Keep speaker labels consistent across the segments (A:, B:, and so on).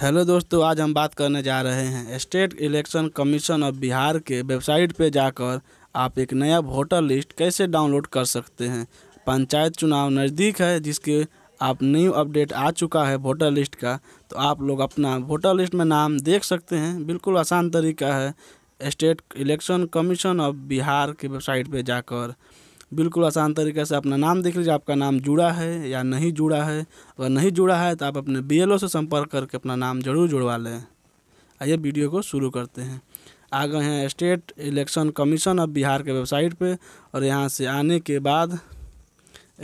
A: hello दोस्तों आज हम बात करने जा रहे हैं state election commission of Bihar के वेबसाइट पर जाकर आप एक नया वोटर लिस्ट कैसे डाउनलोड कर सकते हैं पंचायत चुनाव नज़दीक है जिसके आप न्यू अपडेट आ चुका है वोटर लिस्ट का तो आप लोग अपना वोटर लिस्ट में नाम देख सकते हैं बिल्कुल आसान तरीका है state election commission of Bihar की वेबसाइट पर जाकर बिल्कुल आसान तरीके से अपना नाम देख लीजिए आपका नाम जुड़ा है या नहीं जुड़ा है अगर नहीं जुड़ा है तो आप अपने बीएलओ से संपर्क करके अपना नाम जरूर जुड़वा लें आइए वीडियो को शुरू करते हैं आ गए हैं state election commission of Bihar के वेबसाइट पे और यहाँ से आने के बाद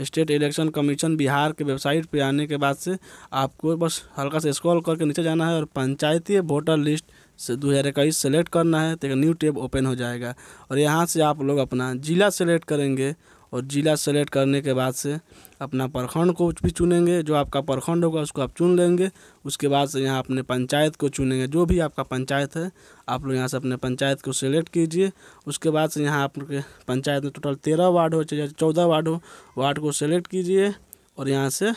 A: स्टेट इलेक्शन कमीशन बिहार के वेबसाइट पे आने के बाद से आपको बस हल्का से स्क्रॉल करके नीचे जाना है और पंचायती वोटर लिस्ट से दो हज़ार इक्कीस सेलेक्ट करना है तो एक न्यू टेब ओपन हो जाएगा और यहाँ से आप लोग अपना ज़िला सेलेक्ट करेंगे और ज़िला सेलेक्ट करने के बाद से अपना प्रखंड को भी चुनेंगे जो आपका प्रखंड होगा उसको आप चुन लेंगे उसके बाद से यहाँ अपने पंचायत को चुनेंगे जो भी आपका पंचायत है आप लोग यहाँ से अपने पंचायत को सिलेक्ट कीजिए उसके बाद से यहाँ आपके पंचायत में टोटल तेरह वार्ड हो चाहे चौदह वार्ड हो वार्ड को सेलेक्ट कीजिए और यहाँ से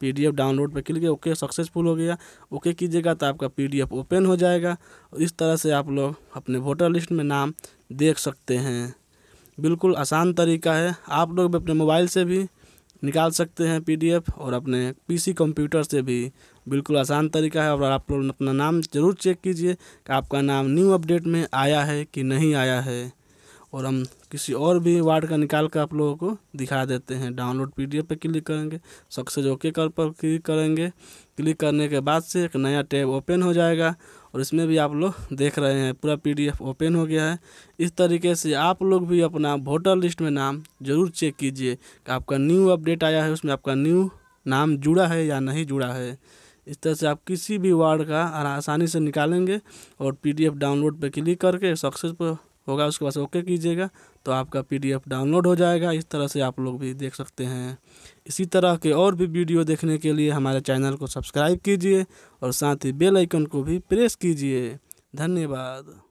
A: पीडीएफ डाउनलोड पर क्लिक ओके सक्सेसफुल हो गया ओके कीजिएगा तो आपका पीडीएफ ओपन हो जाएगा और इस तरह से आप लोग अपने वोटर लिस्ट में नाम देख सकते हैं बिल्कुल आसान तरीका है आप लोग अपने मोबाइल से भी निकाल सकते हैं पीडीएफ और अपने पीसी कंप्यूटर से भी बिल्कुल आसान तरीका है और आप लोग अपना नाम ज़रूर चेक कीजिए कि आपका नाम न्यू अपडेट में आया है कि नहीं आया है और हम किसी और भी वार्ड का निकाल कर आप लोगों को दिखा देते हैं डाउनलोड पीडीएफ पे क्लिक करेंगे सक्सेस ओके कर पर क्लिक करेंगे क्लिक करने के बाद से एक नया टैब ओपन हो जाएगा और इसमें भी आप लोग देख रहे हैं पूरा पीडीएफ ओपन हो गया है इस तरीके से आप लोग भी अपना वोटर लिस्ट में नाम ज़रूर चेक कीजिए कि आपका न्यू अपडेट आया है उसमें आपका न्यू नाम जुड़ा है या नहीं जुड़ा है इस तरह से आप किसी भी वार्ड का आसानी से निकालेंगे और पीडीएफ डाउनलोड पर क्लिक करके सक्सेस पर होगा उसके पास ओके कीजिएगा तो आपका पीडीएफ डाउनलोड हो जाएगा इस तरह से आप लोग भी देख सकते हैं इसी तरह के और भी वीडियो देखने के लिए हमारे चैनल को सब्सक्राइब कीजिए और साथ ही बेल आइकन को भी प्रेस कीजिए धन्यवाद